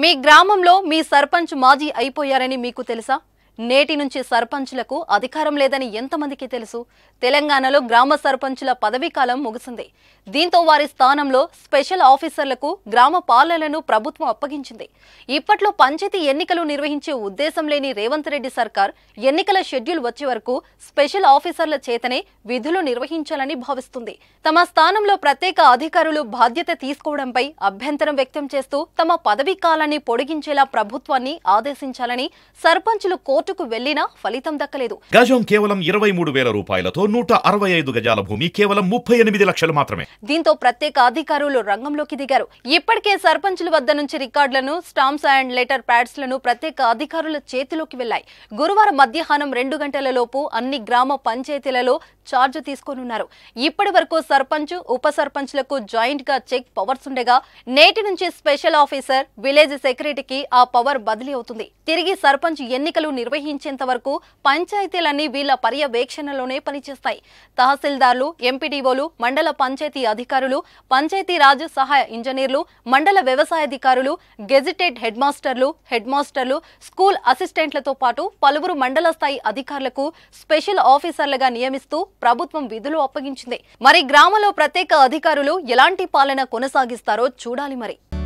మీ గ్రామంలో మీ సర్పంచ్ మాజీ అయిపోయారని మీకు తెలుసా నేటి నుంచి సర్పంచులకు అధికారం లేదని ఎంతమందికి తెలుసు తెలంగాణలో గ్రామ పదవీ పదవీకాలం ముగిసింది దీంతో వారి స్థానంలో స్పెషల్ ఆఫీసర్లకు గ్రామ పాలనను ప్రభుత్వం అప్పగించింది ఇప్పట్లో పంచాయతీ ఎన్నికలు నిర్వహించే ఉద్దేశం లేని రేవంత్ రెడ్డి సర్కార్ ఎన్నికల షెడ్యూల్ వచ్చే వరకు స్పెషల్ ఆఫీసర్ల చేతనే విధులు నిర్వహించాలని భావిస్తుంది తమ స్థానంలో ప్రత్యేక అధికారులు బాధ్యత తీసుకోవడంపై అభ్యంతరం వ్యక్తం చేస్తూ తమ పదవీ కాలాన్ని పొడిగించేలా ప్రభుత్వాన్ని ఆదేశించాలని సర్పంచులు కోరు కోర్టుకు వెళ్లినా ఫలితం దక్కలేదు గజం కేవలం ఇరవై మూడు వేల రూపాయలతో నూట అరవై ఐదు గజాల భూమి కేవలం ముప్పై ఎనిమిది లక్షలు మాత్రమే దీంతో ప్రత్యేక అధికారులు రంగంలోకి దిగారు ఇప్పటికే సర్పంచుల వద్ద నుంచి రికార్డులను స్టాంప్స్ అండ్ లెటర్ ప్యాడ్స్ లను ప్రత్యేక అధికారుల చేతిలోకి వెళ్లాయి గురువారం మధ్యాహ్నం రెండు గంటల లోపు అన్ని గ్రామ పంచాయతీలలో చార్జ్ తీసుకోనున్నారు ఇప్పటి వరకు సర్పంచ్ ఉప సర్పంచ్లకు జాయింట్ గా చెక్ పవర్స్ ఉండగా నేటి నుంచి స్పెషల్ ఆఫీసర్ విలేజ్ సెక్రటరీకి ఆ పవర్ బదిలీ అవుతుంది తిరిగి సర్పంచ్ ఎన్నికలు నిర్వహించారు నిర్వహించేంత వరకు పంచాయతీలన్నీ వీళ్ల పర్యవేక్షణలోనే పనిచేస్తాయి తహసీల్దార్లు ఎంపీడీఓలు మండల పంచాయతీ అధికారులు పంచాయతీరాజ్ సహాయ ఇంజనీర్లు మండల వ్యవసాయాధికారులు గెజిటెడ్ హెడ్ మాస్టర్లు హెడ్ మాస్టర్లు స్కూల్ అసిస్టెంట్లతో పాటు పలువురు మండల స్థాయి అధికారులకు స్పెషల్ ఆఫీసర్లుగా నియమిస్తూ ప్రభుత్వం విధులు అప్పగించింది మరి గ్రామంలో ప్రత్యేక అధికారులు ఎలాంటి పాలన కొనసాగిస్తారో చూడాలి మరి